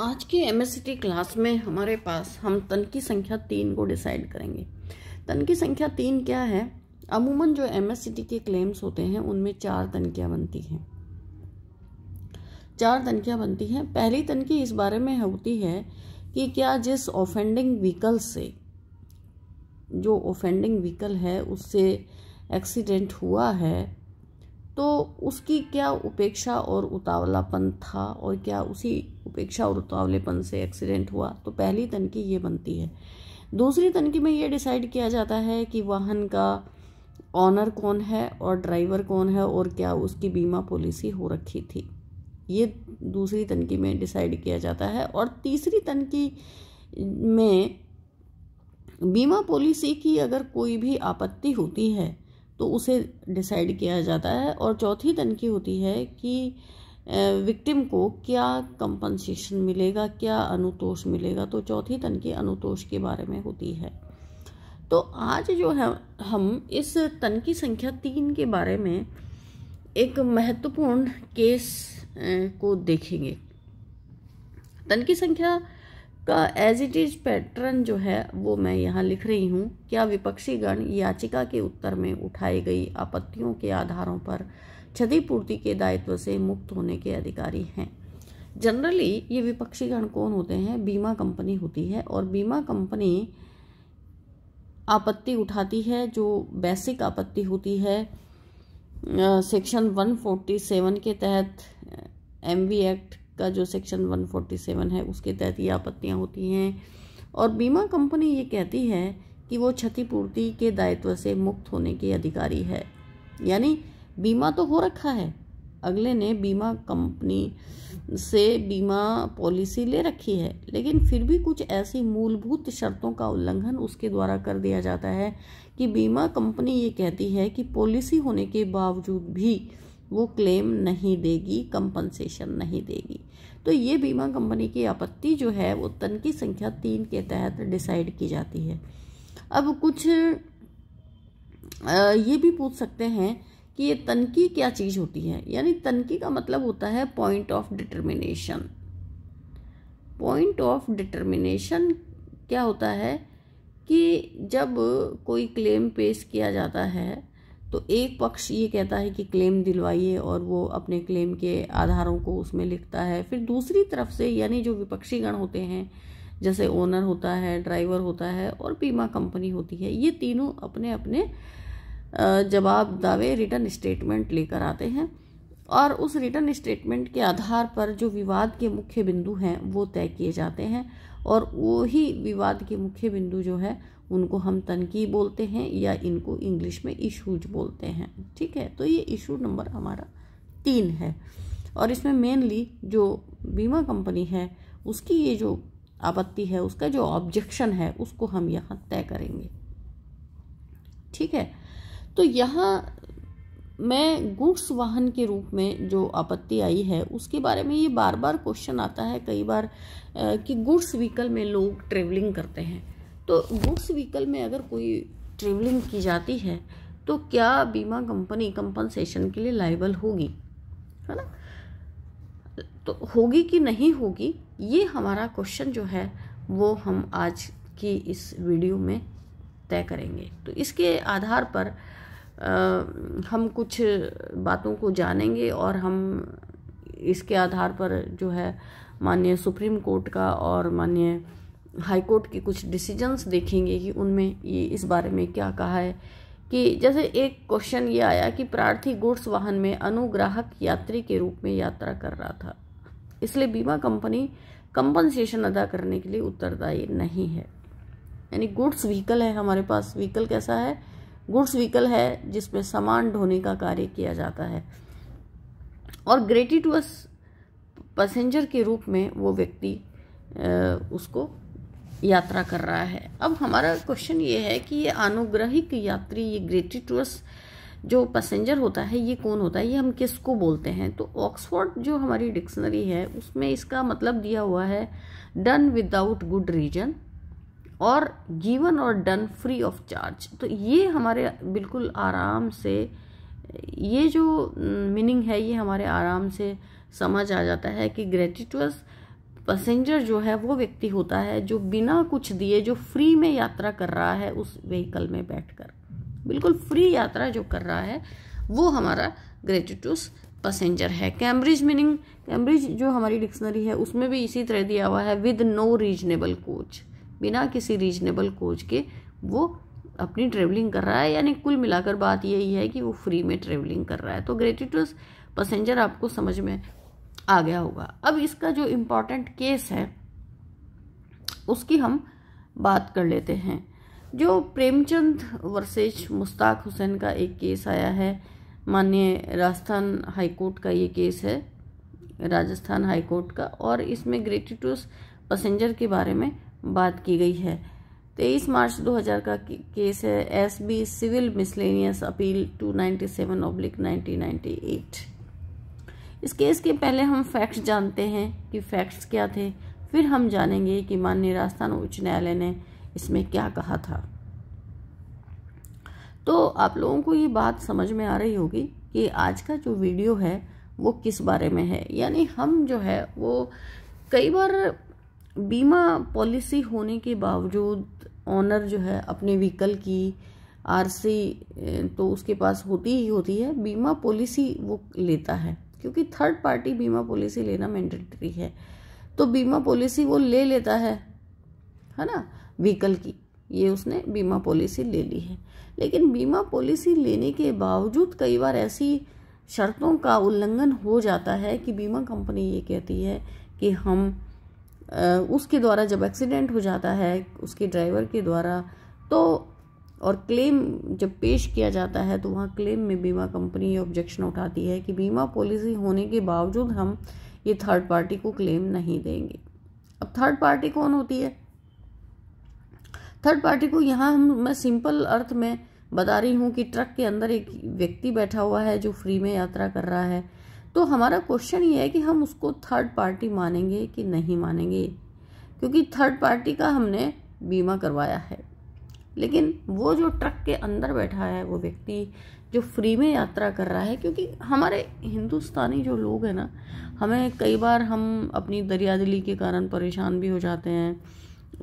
आज की M class में हमारे पास हम तन की संख्या तीन को डिसाइड करेंगे तन की संख्या तीन क्या है अमूमन जो एम के क्लेम्स होते हैं उनमें चार तनकियाँ बनती हैं चार तनकियाँ बनती हैं पहली तनकी इस बारे में होती है कि क्या जिस ऑफेंडिंग व्हीकल से जो ऑफेंडिंग व्हीकल है उससे एक्सीडेंट हुआ है तो उसकी क्या उपेक्षा और उतावलापन था और क्या उसी उपेक्षा और उतावलेपन से एक्सीडेंट हुआ तो पहली तनकी ये बनती है दूसरी तनकी में ये डिसाइड किया जाता है कि वाहन का ऑनर कौन है और ड्राइवर कौन है और क्या उसकी बीमा पॉलिसी हो रखी थी ये दूसरी तनकी में डिसाइड किया जाता है और तीसरी तनकी में बीमा पॉलिसी की अगर कोई भी आपत्ति होती है तो उसे डिसाइड किया जाता है और चौथी तनखी होती है कि विक्टिम को क्या कंपनसेशन मिलेगा क्या अनुतोष मिलेगा तो चौथी तनखी अनुतोष के बारे में होती है तो आज जो है हम इस तनखी संख्या तीन के बारे में एक महत्वपूर्ण केस को देखेंगे तनखी संख्या का एज इट इज पैटर्न जो है वो मैं यहाँ लिख रही हूँ क्या विपक्षीगण याचिका के उत्तर में उठाई गई आपत्तियों के आधारों पर क्षतिपूर्ति के दायित्व से मुक्त होने के अधिकारी हैं जनरली ये विपक्षीगण कौन होते हैं बीमा कंपनी होती है और बीमा कंपनी आपत्ति उठाती है जो बेसिक आपत्ति होती है सेक्शन 147 के तहत एम एक्ट का जो सेक्शन 147 है उसके तहत ये आपत्तियाँ होती हैं और बीमा कंपनी ये कहती है कि वो क्षतिपूर्ति के दायित्व से मुक्त होने के अधिकारी है यानी बीमा तो हो रखा है अगले ने बीमा कंपनी से बीमा पॉलिसी ले रखी है लेकिन फिर भी कुछ ऐसी मूलभूत शर्तों का उल्लंघन उसके द्वारा कर दिया जाता है कि बीमा कंपनी ये कहती है कि पॉलिसी होने के बावजूद भी वो क्लेम नहीं देगी कंपनसेशन नहीं देगी तो ये बीमा कंपनी की आपत्ति जो है वो तन की संख्या तीन के तहत डिसाइड की जाती है अब कुछ ये भी पूछ सकते हैं कि ये तनकी क्या चीज़ होती है यानी तनकी का मतलब होता है point of determination point of determination क्या होता है कि जब कोई क्लेम पेश किया जाता है तो एक पक्ष ये कहता है कि क्लेम दिलवाइए और वो अपने क्लेम के आधारों को उसमें लिखता है फिर दूसरी तरफ से यानी जो विपक्षी गण होते हैं जैसे ओनर होता है ड्राइवर होता है और बीमा कंपनी होती है ये तीनों अपने अपने जवाब दावे रिटर्न स्टेटमेंट लेकर आते हैं और उस रिटर्न स्टेटमेंट के आधार पर जो विवाद के मुख्य बिंदु हैं वो तय किए जाते हैं और वही विवाद के मुख्य बिंदु जो है उनको हम तनकी बोलते हैं या इनको इंग्लिश में इशूज बोलते हैं ठीक है तो ये इशू नंबर हमारा तीन है और इसमें मेनली जो बीमा कंपनी है उसकी ये जो आपत्ति है उसका जो ऑब्जेक्शन है उसको हम यहाँ तय करेंगे ठीक है तो यहाँ मैं गुड्स वाहन के रूप में जो आपत्ति आई है उसके बारे में ये बार बार क्वेश्चन आता है कई बार कि गुड्स व्हीकल में लोग ट्रेवलिंग करते हैं तो गुड्स व्हीकल में अगर कोई ट्रेवलिंग की जाती है तो क्या बीमा कंपनी कंपनसेशन के लिए लाइबल होगी है ना तो होगी कि नहीं होगी ये हमारा क्वेश्चन जो है वो हम आज की इस वीडियो में तय करेंगे तो इसके आधार पर आ, हम कुछ बातों को जानेंगे और हम इसके आधार पर जो है माननीय सुप्रीम कोर्ट का और माननीय हाईकोर्ट के कुछ डिसीजंस देखेंगे कि उनमें ये इस बारे में क्या कहा है कि जैसे एक क्वेश्चन ये आया कि प्रार्थी गुड्स वाहन में अनुग्राहक यात्री के रूप में यात्रा कर रहा था इसलिए बीमा कंपनी कंपनसेशन अदा करने के लिए उत्तरदायी नहीं है यानी गुड्स व्हीकल है हमारे पास व्हीकल कैसा है गुड्स व्हीकल है जिसमें सामान ढोने का कार्य किया जाता है और ग्रेटिटुअस पैसेंजर के रूप में वो व्यक्ति उसको यात्रा कर रहा है अब हमारा क्वेश्चन ये है कि ये अनुग्रहिक यात्री ये ग्रेटिटुअस जो पैसेंजर होता है ये कौन होता है ये हम किसको बोलते हैं तो ऑक्सफोर्ड जो हमारी डिक्शनरी है उसमें इसका मतलब दिया हुआ है डन विदाउट गुड रीजन और गिवन और डन फ्री ऑफ चार्ज तो ये हमारे बिल्कुल आराम से ये जो मीनिंग हम्म, है ये हमारे आराम से समझ आ जाता है कि ग्रेटिट्यूस पैसेंजर जो है वो व्यक्ति होता है जो बिना कुछ दिए जो फ्री में यात्रा कर रहा है उस व्हीकल में बैठकर बिल्कुल फ्री यात्रा जो कर रहा है वो हमारा ग्रेटिटूस पैसेंजर है कैम्ब्रिज मीनिंग कैम्ब्रिज जो हमारी डिक्शनरी है उसमें भी इसी तरह दिया हुआ है विद नो रीजनेबल कोच बिना किसी रीजनेबल कोच के वो अपनी ट्रेवलिंग कर रहा है यानी कुल मिलाकर बात यही है कि वो फ्री में ट्रेवलिंग कर रहा है तो ग्रेटिटूस पैसेंजर आपको समझ में आ गया होगा अब इसका जो इम्पोर्टेंट केस है उसकी हम बात कर लेते हैं जो प्रेमचंद वर्सेज मुश्ताक हुसैन का एक केस आया है माननीय राजस्थान हाईकोर्ट का ये केस है राजस्थान हाईकोर्ट का और इसमें ग्रेटिटूस पैसेंजर के बारे में बात की गई है तेईस मार्च 2000 का केस है SB civil miscellaneous appeal 297 ninety seven oblique nineteen इस केस के पहले हम फैक्ट्स जानते हैं कि फैक्ट्स क्या थे फिर हम जानेंगे कि माननीय राजस्थान उच्च न्यायालय ने इसमें क्या कहा था तो आप लोगों को ये बात समझ में आ रही होगी कि आज का जो वीडियो है वो किस बारे में है यानी हम जो है वो कई बार बीमा पॉलिसी होने के बावजूद ऑनर जो है अपने व्हीकल की आरसी तो उसके पास होती ही होती है बीमा पॉलिसी वो लेता है क्योंकि थर्ड पार्टी बीमा पॉलिसी लेना मैंडेटरी है तो बीमा पॉलिसी वो ले लेता है है ना व्हीकल की ये उसने बीमा पॉलिसी ले ली है लेकिन बीमा पॉलिसी लेने के बावजूद कई बार ऐसी शर्तों का उल्लंघन हो जाता है कि बीमा कंपनी ये कहती है कि हम उसके द्वारा जब एक्सीडेंट हो जाता है उसके ड्राइवर के द्वारा तो और क्लेम जब पेश किया जाता है तो वहाँ क्लेम में बीमा कंपनी ये ऑब्जेक्शन उठाती है कि बीमा पॉलिसी होने के बावजूद हम ये थर्ड पार्टी को क्लेम नहीं देंगे अब थर्ड पार्टी कौन होती है थर्ड पार्टी को यहाँ हम मैं सिंपल अर्थ में बता रही हूँ कि ट्रक के अंदर एक व्यक्ति बैठा हुआ है जो फ्री में यात्रा कर रहा है तो हमारा क्वेश्चन ये है कि हम उसको थर्ड पार्टी मानेंगे कि नहीं मानेंगे क्योंकि थर्ड पार्टी का हमने बीमा करवाया है लेकिन वो जो ट्रक के अंदर बैठा है वो व्यक्ति जो फ्री में यात्रा कर रहा है क्योंकि हमारे हिंदुस्तानी जो लोग हैं ना हमें कई बार हम अपनी दरिया के कारण परेशान भी हो जाते हैं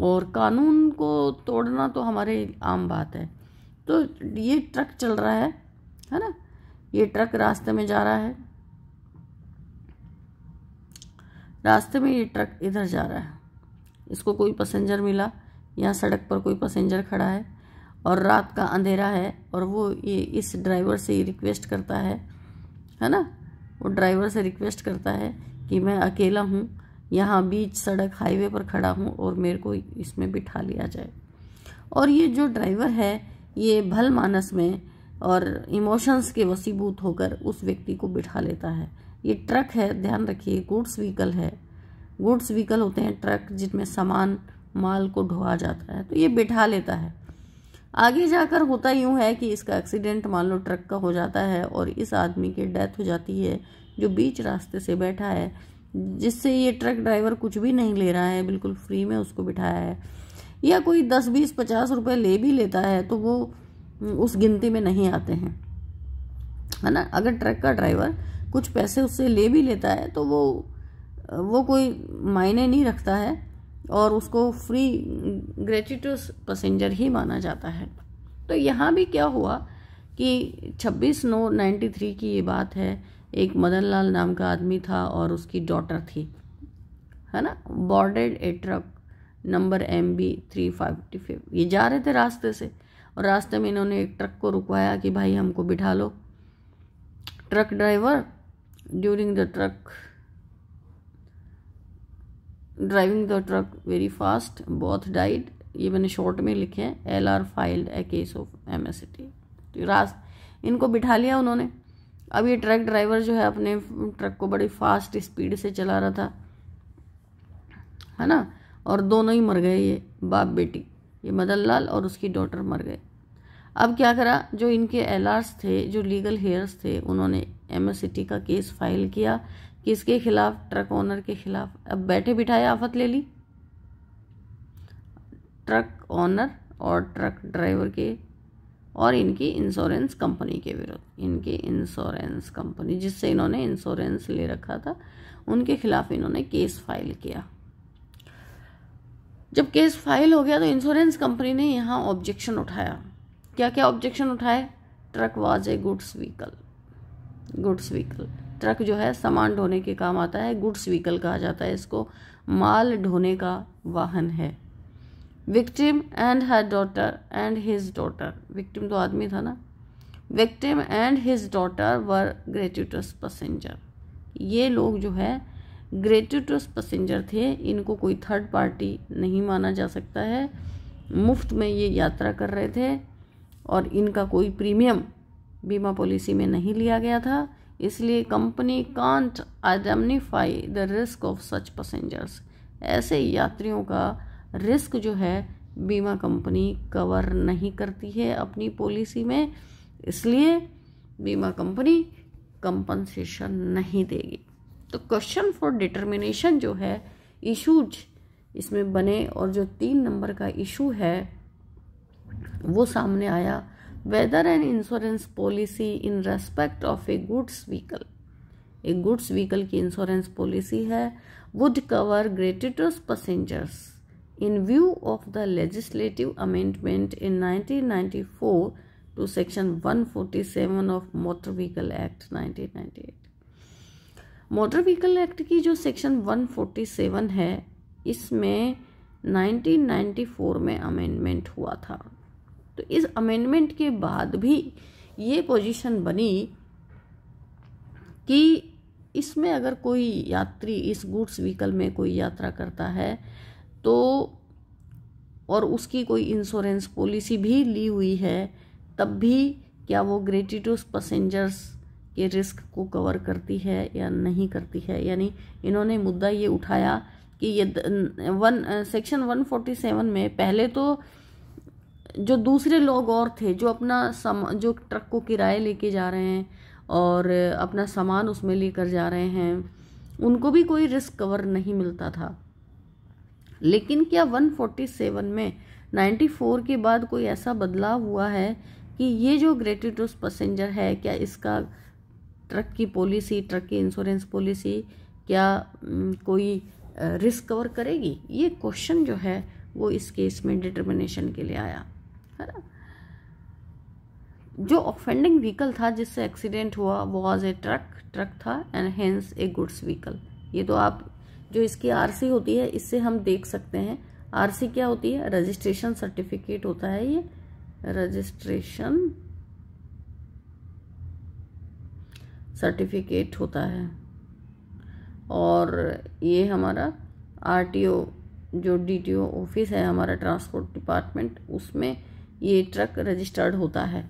और कानून को तोड़ना तो हमारे आम बात है तो ये ट्रक चल रहा है है ना ये ट्रक रास्ते में जा रहा है रास्ते में ये ट्रक इधर जा रहा है इसको कोई पैसेंजर मिला यहाँ सड़क पर कोई पैसेंजर खड़ा है और रात का अंधेरा है और वो ये इस ड्राइवर से रिक्वेस्ट करता है है ना वो ड्राइवर से रिक्वेस्ट करता है कि मैं अकेला हूँ यहाँ बीच सड़क हाईवे पर खड़ा हूँ और मेरे को इसमें बिठा लिया जाए और ये जो ड्राइवर है ये भल मानस में और इमोशंस के वसीबूत होकर उस व्यक्ति को बिठा लेता है ये ट्रक है ध्यान रखिए गुड्स व्हीकल है गुड्स व्हीकल होते हैं ट्रक जिनमें सामान माल को ढोआ जाता है तो ये बिठा लेता है आगे जाकर होता यूँ है कि इसका एक्सीडेंट मान लो ट्रक का हो जाता है और इस आदमी की डेथ हो जाती है जो बीच रास्ते से बैठा है जिससे ये ट्रक ड्राइवर कुछ भी नहीं ले रहा है बिल्कुल फ्री में उसको बिठाया है या कोई दस बीस पचास रुपये ले भी लेता है तो वो उस गिनती में नहीं आते हैं है ना अगर ट्रक का ड्राइवर कुछ पैसे उससे ले भी लेता है तो वो वो कोई मायने नहीं रखता है और उसको फ्री ग्रेटिटस पैसेंजर ही माना जाता है तो यहाँ भी क्या हुआ कि 26 नौ 93 की ये बात है एक मदन लाल नाम का आदमी था और उसकी डॉटर थी है ना boarded a truck number M B three fifty five ये जा रहे थे रास्ते से और रास्ते में इन्होंने एक ट्रक को रुकवाया कि भाई हमको बिठा लो truck driver during the truck driving the truck very fast both died ये मैंने शॉर्ट में लिखे हैं L R filed a case of M S T रास्त रास इनको बिठा लिया उन्होंने अब ये ट्रक ड्राइवर जो है अपने ट्रक को बड़ी फास्ट स्पीड से चला रहा था है ना और दोनों ही मर गए ये बाप बेटी ये मदन लाल और उसकी डॉटर मर गए अब क्या करा जो इनके एल थे जो लीगल हेयर्स थे उन्होंने एम का केस फाइल किया किसके खिलाफ ट्रक ओनर के खिलाफ अब बैठे बिठाए आफत ले ली ट्रक ओनर और ट्रक ड्राइवर के और इनकी इंश्योरेंस कंपनी के विरुद्ध इनकी इंश्योरेंस कंपनी जिससे इन्होंने इंश्योरेंस ले रखा था उनके खिलाफ इन्होंने केस फाइल किया जब केस फाइल हो गया तो इंश्योरेंस कंपनी ने यहाँ ऑब्जेक्शन उठाया क्या क्या ऑब्जेक्शन उठाए truck was a goods vehicle goods vehicle truck जो है सामान ढोने के काम आता है गुड्स व्हीकल कहा जाता है इसको माल ढोने का वाहन है victim and her daughter and his daughter victim तो आदमी था ना victim and his daughter were gratuitous passenger ये लोग जो है ग्रेटिटस पैसेंजर थे इनको कोई थर्ड पार्टी नहीं माना जा सकता है मुफ्त में ये यात्रा कर रहे थे और इनका कोई प्रीमियम बीमा पॉलिसी में नहीं लिया गया था इसलिए company can't identify the risk of such passengers ऐसे यात्रियों का रिस्क जो है बीमा कंपनी कवर नहीं करती है अपनी पॉलिसी में इसलिए बीमा कंपनी कंपनसेशन नहीं देगी तो क्वेश्चन फॉर डिटर्मिनेशन जो है इशूज इसमें बने और जो तीन नंबर का इशू है वो सामने आया whether an insurance policy in respect of a goods vehicle a goods vehicle की insurance policy है would cover gratuitous passengers in view of the legislative amendment in 1994 to section 147 of motor vehicle act 1998 motor vehicle act की जो section 147 है इसमें 1994 में amendment हुआ था तो इस अमेंडमेंट के बाद भी ये पोजीशन बनी कि इसमें अगर कोई यात्री इस गुड्स व्हीकल में कोई यात्रा करता है तो और उसकी कोई इंश्योरेंस पॉलिसी भी ली हुई है तब भी क्या वो ग्रेटिट्यूस पैसेंजर्स के रिस्क को कवर करती है या नहीं करती है यानी इन्होंने मुद्दा ये उठाया कि ये वन सेक्शन 147 में पहले तो जो दूसरे लोग और थे जो अपना सम जो ट्रक को किराए लेके जा रहे हैं और अपना सामान उसमें लेकर जा रहे हैं उनको भी कोई रिस्क कवर नहीं मिलता था लेकिन क्या 147 में 94 के बाद कोई ऐसा बदलाव हुआ है कि ये जो ग्रेटिटूस पैसेंजर है क्या इसका ट्रक की पॉलिसी ट्रक की इंश्योरेंस पॉलिसी क्या कोई रिस्क कवर करेगी ये क्वेश्चन जो है वो इस केस में डिटर्मिनेशन के लिए आया है ना जो ऑफेंडिंग व्हीकल था जिससे एक्सीडेंट हुआ वो वॉज ए ट्रक ट्रक था and hence a goods vehicle ये तो आप जो इसकी आरसी होती है इससे हम देख सकते हैं आरसी क्या होती है रजिस्ट्रेशन सर्टिफिकेट होता है ये रजिस्ट्रेशन सर्टिफिकेट होता है और ये हमारा आरटीओ जो डीटीओ ऑफिस है हमारा ट्रांसपोर्ट डिपार्टमेंट उसमें ये ट्रक रजिस्टर्ड होता है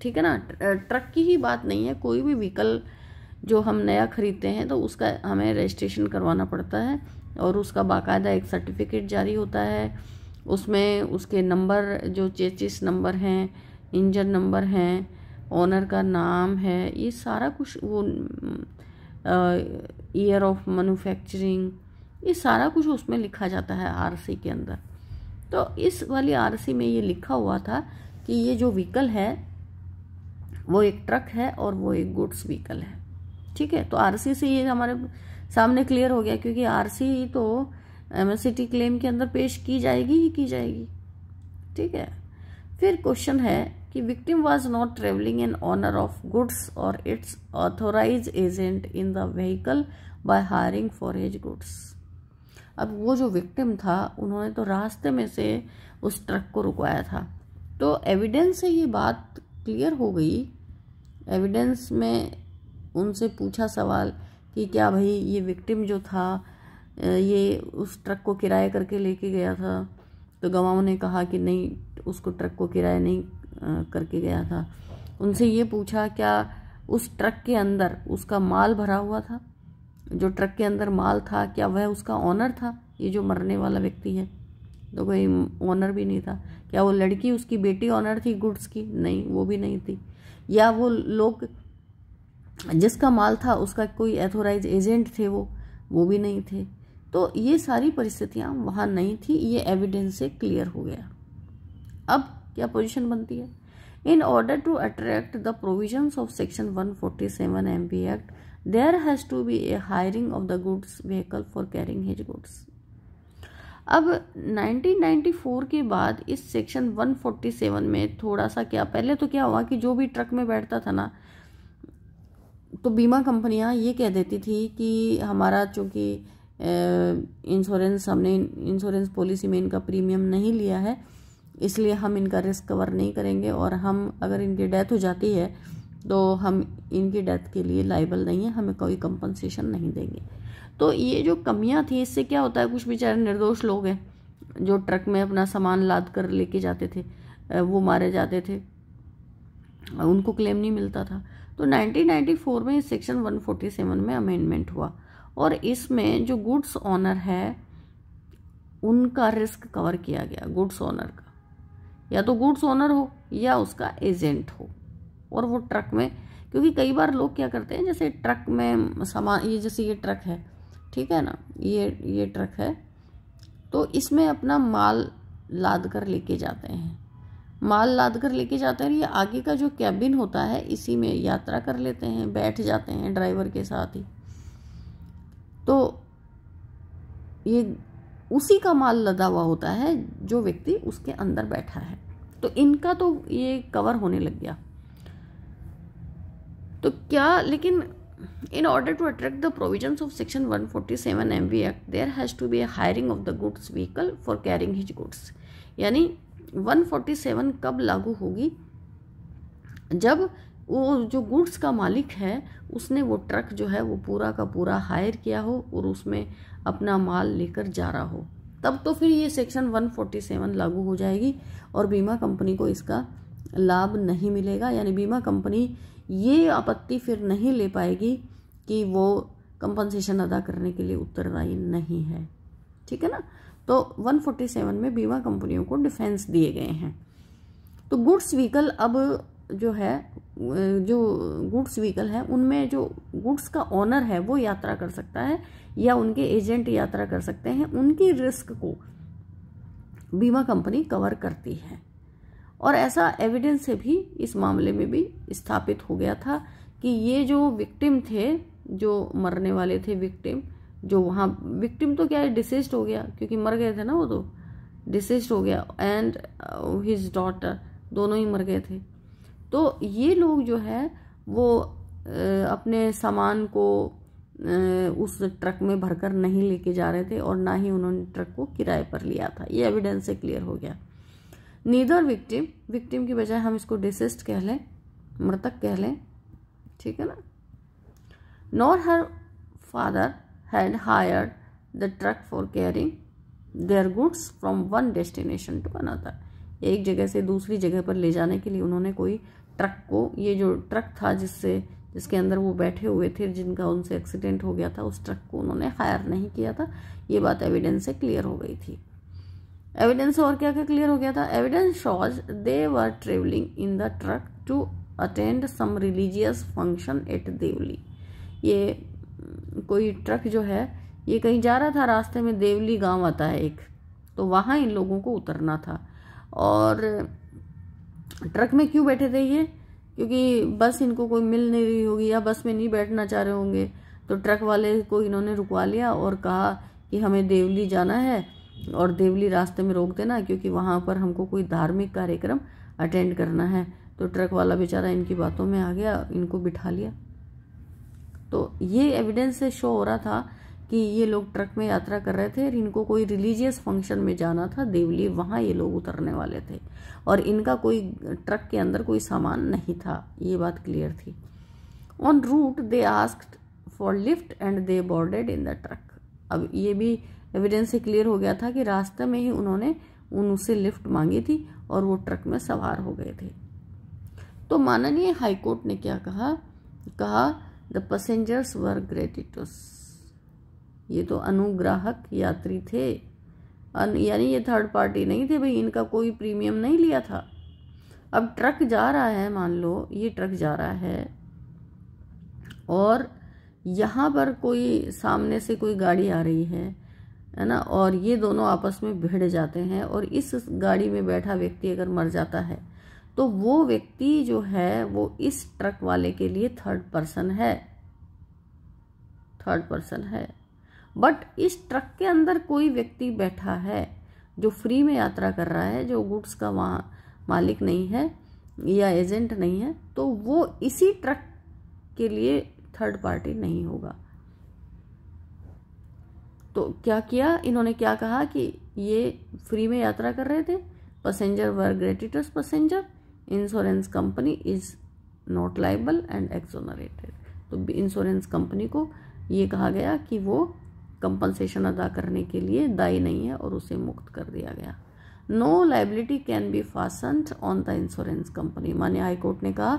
ठीक है ना ट्रक की ही बात नहीं है कोई भी व्हीकल जो हम नया ख़रीदते हैं तो उसका हमें रजिस्ट्रेशन करवाना पड़ता है और उसका बाकायदा एक सर्टिफिकेट जारी होता है उसमें उसके नंबर जो चेचिस नंबर हैं इंजन नंबर हैं ओनर का नाम है ये सारा कुछ वो ईयर ऑफ मैन्युफैक्चरिंग ये सारा कुछ उसमें लिखा जाता है आरसी के अंदर तो इस वाली आरसी में ये लिखा हुआ था कि ये जो व्हीकल है वो एक ट्रक है और वो एक गुड्स व्हीकल है ठीक है तो आरसी से ये हमारे सामने क्लियर हो गया क्योंकि आरसी तो एम क्लेम के अंदर पेश की जाएगी ही की जाएगी ठीक है फिर क्वेश्चन है कि victim was not travelling in owner of goods और its authorise agent in the vehicle by hiring for his goods अब वो जो विक्टिम था उन्होंने तो रास्ते में से उस ट्रक को रुकवाया था तो एविडेंस से ये बात क्लियर हो गई एविडेंस में उनसे पूछा सवाल कि क्या भाई ये विक्टिम जो था ये उस ट्रक को किराए करके लेके गया था तो गवाओं ने कहा कि नहीं उसको ट्रक को किराया नहीं करके गया था उनसे ये पूछा क्या उस ट्रक के अंदर उसका माल भरा हुआ था जो ट्रक के अंदर माल था क्या वह उसका ऑनर था ये जो मरने वाला व्यक्ति है तो कोई ऑनर भी नहीं था क्या वो लड़की उसकी बेटी ऑनर थी गुड्स की नहीं वो भी नहीं थी या वो लोग जिसका माल था उसका कोई एथोराइज एजेंट थे वो वो भी नहीं थे तो ये सारी परिस्थितियाँ वहाँ नहीं थी ये एविडेंस से क्लियर हो गया अब क्या पोजीशन बनती है in order to attract the provisions of section 147 MP act there has to be a hiring of the goods vehicle for carrying his goods अब 1994 के बाद इस सेक्शन 147 में थोड़ा सा क्या पहले तो क्या हुआ कि जो भी ट्रक में बैठता था ना तो बीमा कंपनियां ये कह देती थी कि हमारा चूँकि इंश्योरेंस हमने इंश्योरेंस पॉलिसी में इनका प्रीमियम नहीं लिया है इसलिए हम इनका रिस्क कवर नहीं करेंगे और हम अगर इनकी डेथ हो जाती है तो हम इनकी डेथ के लिए लाइबल नहीं है हमें कोई कंपनसेशन नहीं देंगे तो ये जो कमियां थी इससे क्या होता है कुछ बेचारे निर्दोष लोग हैं जो ट्रक में अपना सामान लाद कर लेके जाते थे वो मारे जाते थे उनको क्लेम नहीं मिलता था तो 1994 में सेक्शन 147 में अमेंडमेंट हुआ और इसमें जो गुड्स ऑनर है उनका रिस्क कवर किया गया गुड्स ऑनर का या तो गुड्स ऑनर हो या उसका एजेंट हो और वो ट्रक में क्योंकि कई बार लोग क्या करते हैं जैसे ट्रक में सामान ये जैसे ये ट्रक है ठीक है ना ये ये ट्रक है तो इसमें अपना माल लाद कर लेके जाते हैं माल लाद कर लेके जाते हैं ये आगे का जो कैबिन होता है इसी में यात्रा कर लेते हैं बैठ जाते हैं ड्राइवर के साथ ही तो ये उसी का माल लदा हुआ होता है जो व्यक्ति उसके अंदर बैठा है तो इनका तो ये कवर होने लग गया तो क्या लेकिन in order attract the to of section one forty seven M mv act there has to be a hiring of the goods vehicle for carrying his goods यानी वन फोर्टी सेवन कब लागू होगी जब वो जो गुड्स का मालिक है उसने वो ट्रक जो है वो पूरा का पूरा हायर किया हो और उसमें अपना माल लेकर जा रहा हो तब तो फिर ये सेक्शन 147 लागू हो जाएगी और बीमा कंपनी को इसका लाभ नहीं मिलेगा यानी बीमा कंपनी ये आपत्ति फिर नहीं ले पाएगी कि वो कंपनसेशन अदा करने के लिए उत्तरदायी नहीं है ठीक है ना तो 147 में बीमा कंपनियों को डिफेंस दिए गए हैं तो गुड्स व्हीकल अब जो है जो गुड्स व्हीकल है उनमें जो गुड्स का ऑनर है वो यात्रा कर सकता है या उनके एजेंट यात्रा कर सकते हैं उनकी रिस्क को बीमा कंपनी कवर करती है और ऐसा एविडेंस भी इस मामले में भी स्थापित हो गया था कि ये जो विक्टिम थे जो मरने वाले थे विक्टिम जो वहाँ विक्टिम तो क्या है डिसेस्ड हो गया क्योंकि मर गए थे ना वो तो डिसेस्ड हो गया एंड हिज डॉटर दोनों ही मर गए थे तो ये लोग जो है वो uh, अपने सामान को uh, उस ट्रक में भरकर नहीं लेके जा रहे थे और ना ही उन्होंने ट्रक को किराए पर लिया था ये एविडेंस से क्लियर हो गया नीदर विक्टिम विक्टिम की बजाय हम इसको डिसिस्ट कह लें मृतक कह लें ठीक है ना nor her father had hire the truck for carrying their goods from one destination to another एक जगह से दूसरी जगह पर ले जाने के लिए उन्होंने कोई ट्रक को ये जो ट्रक था जिससे जिसके अंदर वो बैठे हुए थे जिनका उनसे एक्सीडेंट हो गया था उस ट्रक को उन्होंने हायर नहीं किया था ये बात एविडेंस से क्लियर हो गई थी एविडेंस और क्या क्या क्लियर हो गया था evidence shows they were travelling in the truck to attend some religious function at Deoli ये कोई ट्रक जो है ये कहीं जा रहा था रास्ते में देवली गांव आता है एक तो वहाँ इन लोगों को उतरना था और ट्रक में क्यों बैठे थे ये क्योंकि बस इनको कोई मिल नहीं रही होगी या बस में नहीं बैठना चाह रहे होंगे तो ट्रक वाले को इन्होंने रुकवा लिया और कहा कि हमें देवली जाना है और देवली रास्ते में रोक देना क्योंकि वहाँ पर हमको कोई धार्मिक कार्यक्रम अटेंड करना है तो ट्रक वाला बेचारा इनकी बातों में आ गया इनको बिठा लिया तो ये एविडेंस से शो हो रहा था कि ये लोग ट्रक में यात्रा कर रहे थे और इनको कोई रिलीजियस फंक्शन में जाना था देवली वहाँ ये लोग उतरने वाले थे और इनका कोई ट्रक के अंदर कोई सामान नहीं था ये बात क्लियर थी on route they ask for lift and they boarded in the truck अब ये भी एविडेंस से क्लियर हो गया था कि रास्ते में ही उन्होंने उनसे लिफ्ट मांगी थी और वो ट्रक में सवार हो गए थे तो माननीय हाईकोर्ट ने क्या कहा कहा द पसेंजर्स वर ग्रेटिटस ये तो अनुग्राहक यात्री थे यानी ये थर्ड पार्टी नहीं थे भाई इनका कोई प्रीमियम नहीं लिया था अब ट्रक जा रहा है मान लो ये ट्रक जा रहा है और यहाँ पर कोई सामने से कोई गाड़ी आ रही है है ना और ये दोनों आपस में भिड़ जाते हैं और इस गाड़ी में बैठा व्यक्ति अगर मर जाता है तो वो व्यक्ति जो है वो इस ट्रक वाले के लिए थर्ड पर्सन है थर्ड पर्सन है बट इस ट्रक के अंदर कोई व्यक्ति बैठा है जो फ्री में यात्रा कर रहा है जो गुड्स का वहाँ मालिक नहीं है या एजेंट नहीं है तो वो इसी ट्रक के लिए थर्ड पार्टी नहीं होगा तो क्या किया इन्होंने क्या कहा कि ये फ्री में यात्रा कर रहे थे passenger were gratuitous passenger insurance company is not liable and exonerated तो इंश्योरेंस कंपनी को ये कहा गया कि वो कंपनसेशन अदा करने के लिए दायी नहीं है और उसे मुक्त कर दिया गया no liability can be fastened on the insurance company माने हाईकोर्ट ने कहा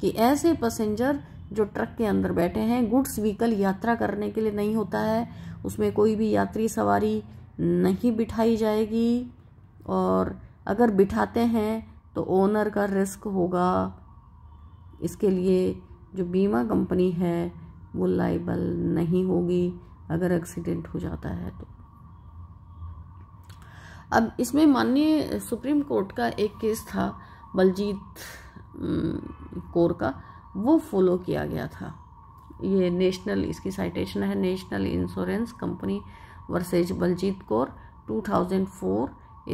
कि ऐसे पैसेंजर जो ट्रक के अंदर बैठे हैं गुड्स व्हीकल यात्रा करने के लिए नहीं होता है उसमें कोई भी यात्री सवारी नहीं बिठाई जाएगी और अगर बिठाते हैं तो ओनर का रिस्क होगा इसके लिए जो बीमा कंपनी है वो लाइबल नहीं होगी अगर एक्सीडेंट हो जाता है तो अब इसमें माननीय सुप्रीम कोर्ट का एक केस था बलजीत कोर का वो फॉलो किया गया था ये नेशनल इसकी साइटेशन है national insurance company versus Baljeet Kaur 2004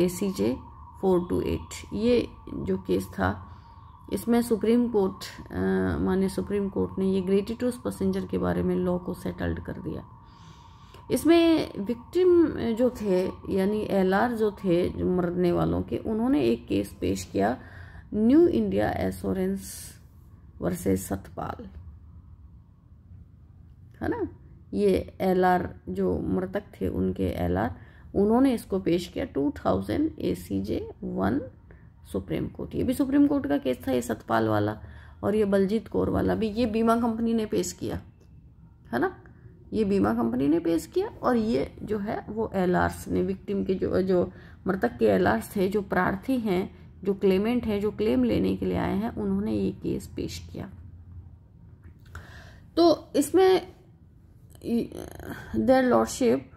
ACJ 428 ये जो केस था इसमें सुप्रीम कोर्ट माने सुप्रीम कोर्ट ने ये ग्रेटिट्यूस पैसेंजर के बारे में लॉ को सेटल्ड कर दिया इसमें विक्टिम जो थे यानी एलआर जो थे जो मरने वालों के उन्होंने एक केस पेश किया New India assurance versus Satpal है ना ये एलआर जो मृतक थे उनके एलआर उन्होंने इसको पेश किया two thousand A C J one supreme court ये भी सुप्रीम कोर्ट का केस था ये सतपाल वाला और ये बलजीत कौर वाला भी ये बीमा कंपनी ने पेश किया है ना ये बीमा कंपनी ने पेश किया और ये जो है वो एल ने विक्टिम के जो जो मृतक के एल थे जो प्रार्थी हैं जो क्लेमेंट है जो क्लेम लेने के लिए आए हैं उन्होंने ये केस पेश किया तो इसमें their lordship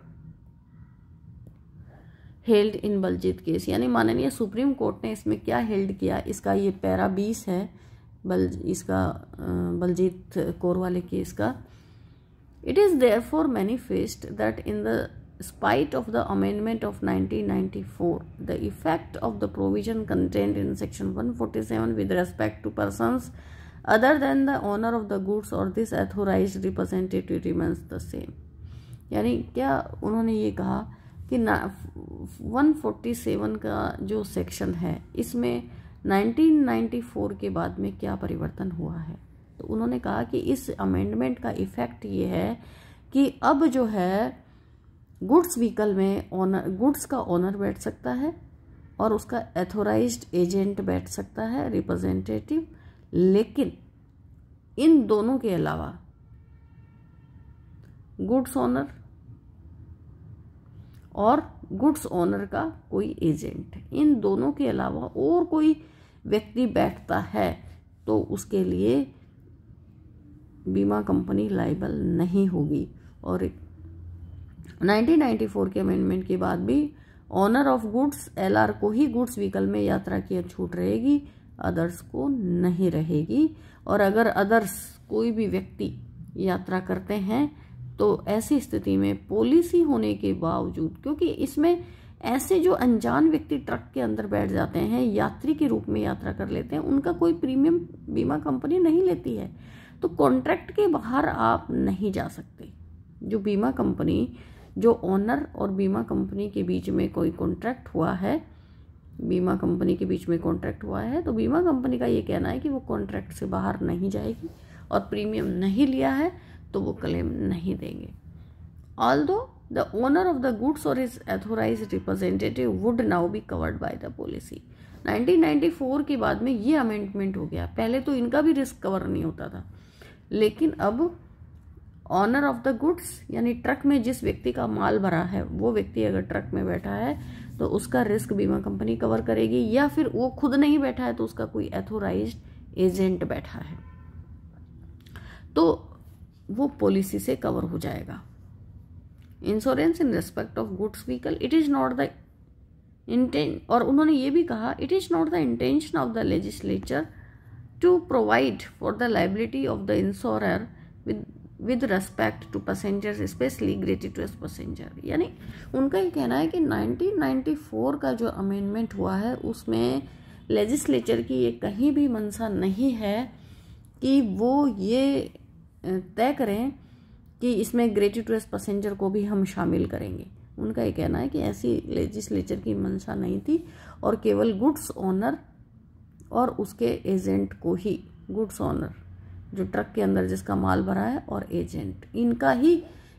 held in Baljeet case यानी माननीय सुप्रीम कोर्ट ने इसमें क्या हेल्ड किया इसका ये पैरा बीस है बल इसका बलजीत कौर वाले केस का it is therefore manifest that in the spite of the amendment of 1994, the effect of the provision contained in section 147 with respect to persons other than the owner of the goods or this authorized representative remains the same. yani kya unhone ye kaha ki 147 ka jo section hai isme 1994 के बाद में क्या परिवर्तन हुआ है तो उन्होंने कहा कि इस अमेंडमेंट का इफ़ेक्ट ये है कि अब जो है गुड्स व्हीकल में ऑनर गुड्स का ऑनर बैठ सकता है और उसका एथोराइज एजेंट बैठ सकता है रिप्रेजेंटेटिव लेकिन इन दोनों के अलावा गुड्स ऑनर और गुड्स ओनर का कोई एजेंट इन दोनों के अलावा और कोई व्यक्ति बैठता है तो उसके लिए बीमा कंपनी लाइबल नहीं होगी और एक 1994 के अमेंडमेंट के बाद भी ऑनर ऑफ गुड्स एलआर को ही गुड्स व्हीकल में यात्रा की छूट रहेगी अदर्स को नहीं रहेगी और अगर अदर्स कोई भी व्यक्ति यात्रा करते हैं तो ऐसी स्थिति में पॉलिसी होने के बावजूद क्योंकि इसमें ऐसे जो अनजान व्यक्ति ट्रक के अंदर बैठ जाते हैं यात्री के रूप में यात्रा कर लेते हैं उनका कोई प्रीमियम बीमा कंपनी नहीं लेती है तो कॉन्ट्रैक्ट के बाहर आप नहीं जा सकते जो बीमा कंपनी जो ओनर और बीमा कंपनी के बीच में कोई कॉन्ट्रैक्ट हुआ है बीमा कंपनी के बीच में कॉन्ट्रैक्ट हुआ है तो बीमा कंपनी का ये कहना है कि वो कॉन्ट्रैक्ट से बाहर नहीं जाएगी और प्रीमियम नहीं लिया है तो वो क्लेम नहीं देंगे although the owner of the goods और his authorise representative would now be covered by the policy 1994 के बाद में ये अमेंडमेंट हो गया पहले तो इनका भी रिस्क कवर नहीं होता था लेकिन अब ऑनर ऑफ द गुड्स यानी ट्रक में जिस व्यक्ति का माल भरा है वो व्यक्ति अगर ट्रक में बैठा है तो उसका रिस्क बीमा कंपनी कवर करेगी या फिर वो खुद नहीं बैठा है तो उसका कोई एथोराइज एजेंट बैठा है तो वो पॉलिसी से कवर हो जाएगा insurance in respect of goods vehicle it is not the intent और उन्होंने ये भी कहा it is not the intention of the legislature to provide for the liability of the insurer with with respect to passengers specially as passenger यानी उनका ये कहना है कि 1994 का जो अमेंडमेंट हुआ है उसमें लेजिस्लेचर की ये कहीं भी मंशा नहीं है कि वो ये तय करें कि इसमें एस पैसेंजर को भी हम शामिल करेंगे उनका ये कहना है कि ऐसी लेजिस्लेचर की मंशा नहीं थी और केवल गुड्स ऑनर और उसके एजेंट को ही गुड्स ऑनर जो ट्रक के अंदर जिसका माल भरा है और एजेंट इनका ही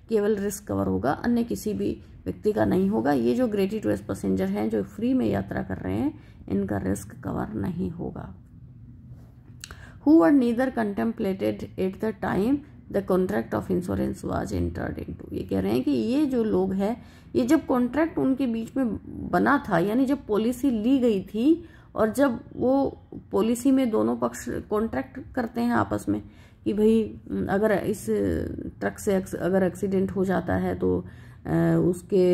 केवल रिस्क कवर होगा अन्य किसी भी व्यक्ति का नहीं होगा ये जो ग्रेटी टू पैसेंजर हैं जो फ्री में यात्रा कर रहे हैं इनका रिस्क कवर नहीं होगा who are neither contemplated at the time the contract of insurance was entered into ये कह रहे हैं कि ये जो लोग हैं ये जब कॉन्ट्रैक्ट उनके बीच में बना था यानी जब पॉलिसी ली गई थी और जब वो पॉलिसी में दोनों पक्ष कॉन्ट्रैक्ट करते हैं आपस में कि भाई हम्म, अगर इस ट्रक से अगर एक्सीडेंट हो जाता है तो उसके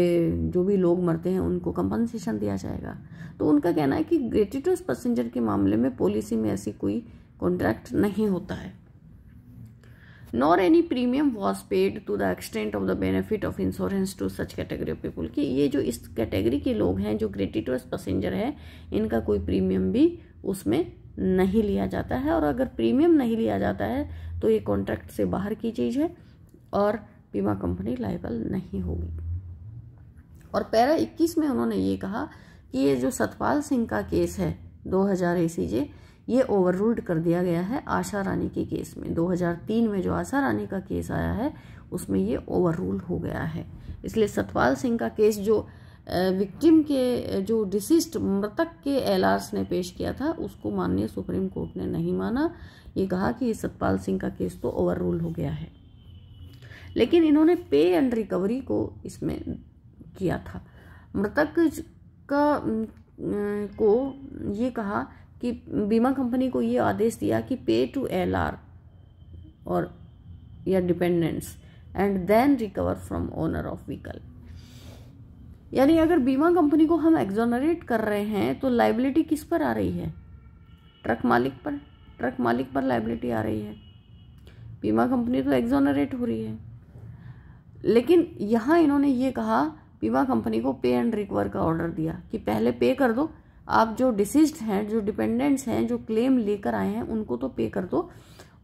जो भी लोग मरते हैं उनको कंपनसेशन दिया जाएगा तो उनका कहना है कि ग्रेटिटस पैसेंजर के मामले में पॉलिसी में ऐसी कोई कॉन्ट्रैक्ट नहीं होता है nor any premium was paid to the extent of the benefit of insurance to such category of people कि ये जो इस कैटेगरी के लोग हैं जो ग्रेटिटर्स पैसेंजर है इनका कोई प्रीमियम भी उसमें नहीं लिया जाता है और अगर प्रीमियम नहीं लिया जाता है तो ये कॉन्ट्रैक्ट से बाहर की चीज़ है और बीमा कंपनी लाइबल नहीं होगी और पैरा 21 में उन्होंने ये कहा कि ये जो सतपाल सिंह का केस है 2000 हज़ार ये ओवर रूल्ड कर दिया गया है आशा रानी के केस में 2003 में जो आशा रानी का केस आया है उसमें ये ओवर रूल हो गया है इसलिए सतपाल सिंह का केस जो विक्टिम के जो डिसिस्ट मृतक के एल ने पेश किया था उसको माननीय सुप्रीम कोर्ट ने नहीं माना ये कहा कि सतपाल सिंह का केस तो ओवर रूल हो गया है लेकिन इन्होंने पे एंड रिकवरी को इसमें किया था मृतक का को ये कहा कि बीमा कंपनी को ये आदेश दिया कि पे टू एल आर और या dependents and then recover from owner of vehicle यानी अगर बीमा कंपनी को हम एग्जोनरेट कर रहे हैं तो लाइबिलिटी किस पर आ रही है ट्रक मालिक पर ट्रक मालिक पर लाइबिलिटी आ रही है बीमा कंपनी तो एग्जोनरेट हो रही है लेकिन यहाँ इन्होंने ये कहा बीमा कंपनी को पे एंड रिकवर का ऑर्डर दिया कि पहले पे कर दो आप जो डिसीज हैं जो डिपेंडेंट्स हैं जो क्लेम लेकर आए हैं उनको तो पे कर दो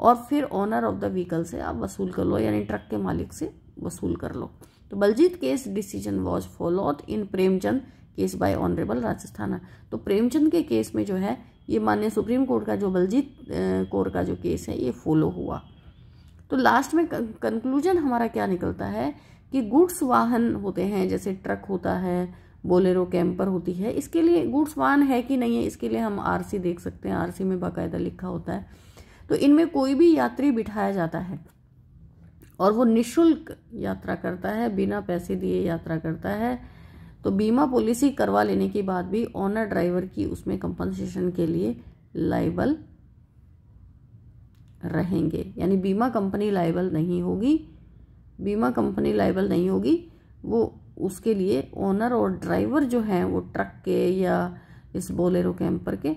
और फिर ऑनर ऑफ द व्हीकल से आप वसूल कर लो यानी ट्रक के मालिक से वसूल कर लो तो Baljeet case decision was followed in Premchand case by honourable Rajasthan तो प्रेमचंद के केस में जो है ये मान्य सुप्रीम कोर्ट का जो बलजीत कोर का जो केस है ये फॉलो हुआ तो लास्ट में कंक्लूजन हमारा क्या निकलता है कि गुड्स वाहन होते हैं जैसे ट्रक होता है बोलेरो कैंपर होती है इसके लिए गुड्स वान है कि नहीं है इसके लिए हम आरसी देख सकते हैं आरसी में बाकायदा लिखा होता है तो इनमें कोई भी यात्री बिठाया जाता है और वो निशुल्क यात्रा करता है बिना पैसे दिए यात्रा करता है तो बीमा पॉलिसी करवा लेने के बाद भी ऑनर ड्राइवर की उसमें कंपनसेशन के लिए लाइबल रहेंगे यानी बीमा कंपनी लाइबल नहीं होगी बीमा कंपनी लाइबल नहीं होगी वो उसके लिए ओनर और ड्राइवर जो हैं वो ट्रक के या इस बोलेरो कैंपर के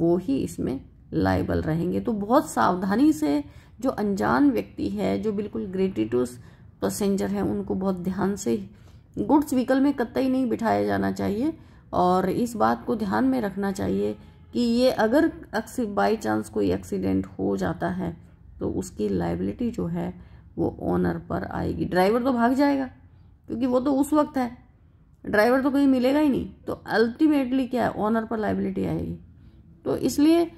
वो ही इसमें लाइबल रहेंगे तो बहुत सावधानी से जो अनजान व्यक्ति है जो बिल्कुल ग्रेटिटूस पैसेंजर हैं उनको बहुत ध्यान से गुड्स व्हीकल में कतई नहीं बिठाया जाना चाहिए और इस बात को ध्यान में रखना चाहिए कि ये अगर बाई चांस कोई एक्सीडेंट हो जाता है तो उसकी लाइबिलिटी जो है वो ओनर पर आएगी ड्राइवर तो भाग जाएगा क्योंकि वो तो उस वक्त है ड्राइवर तो कहीं मिलेगा ही नहीं तो अल्टीमेटली क्या है ऑनर पर लाइबिलिटी आएगी तो इसलिए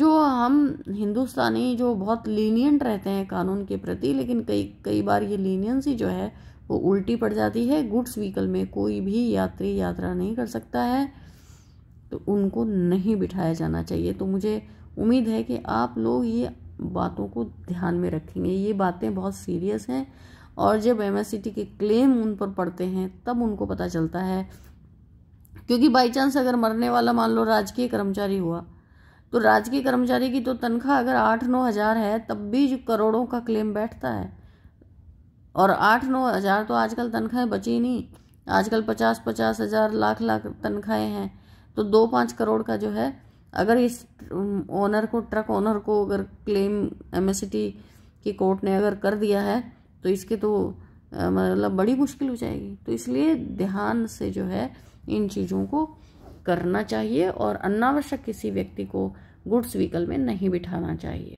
जो हम हिंदुस्तानी जो बहुत लीनियंट रहते हैं कानून के प्रति लेकिन कई कई बार ये लीनियंसी जो है वो उल्टी पड़ जाती है गुड्स व्हीकल में कोई भी यात्री यात्रा नहीं कर सकता है तो उनको नहीं बिठाया जाना चाहिए तो मुझे उम्मीद है कि आप लोग ये बातों को ध्यान में रखेंगे ये बातें बहुत सीरियस हैं और जब एम के क्लेम उन पर पड़ते हैं तब उनको पता चलता है क्योंकि बाई चांस अगर मरने वाला मान लो राजकीय कर्मचारी हुआ तो राजकीय कर्मचारी की तो तनख्वाह अगर आठ नौ हज़ार है तब भी जो करोड़ों का क्लेम बैठता है और आठ नौ हज़ार तो आजकल तनख्वाहें बची नहीं आजकल पचास पचास हज़ार लाख लाख तनख्वाहें हैं तो दो पाँच करोड़ का जो है अगर इस ओनर को ट्रक ओनर को अगर क्लेम एम की कोर्ट ने अगर कर दिया है तो इसके तो मतलब बड़ी मुश्किल हो जाएगी तो इसलिए ध्यान से जो है इन चीज़ों को करना चाहिए और अनावश्यक किसी व्यक्ति को गुड्स व्हीकल में नहीं बिठाना चाहिए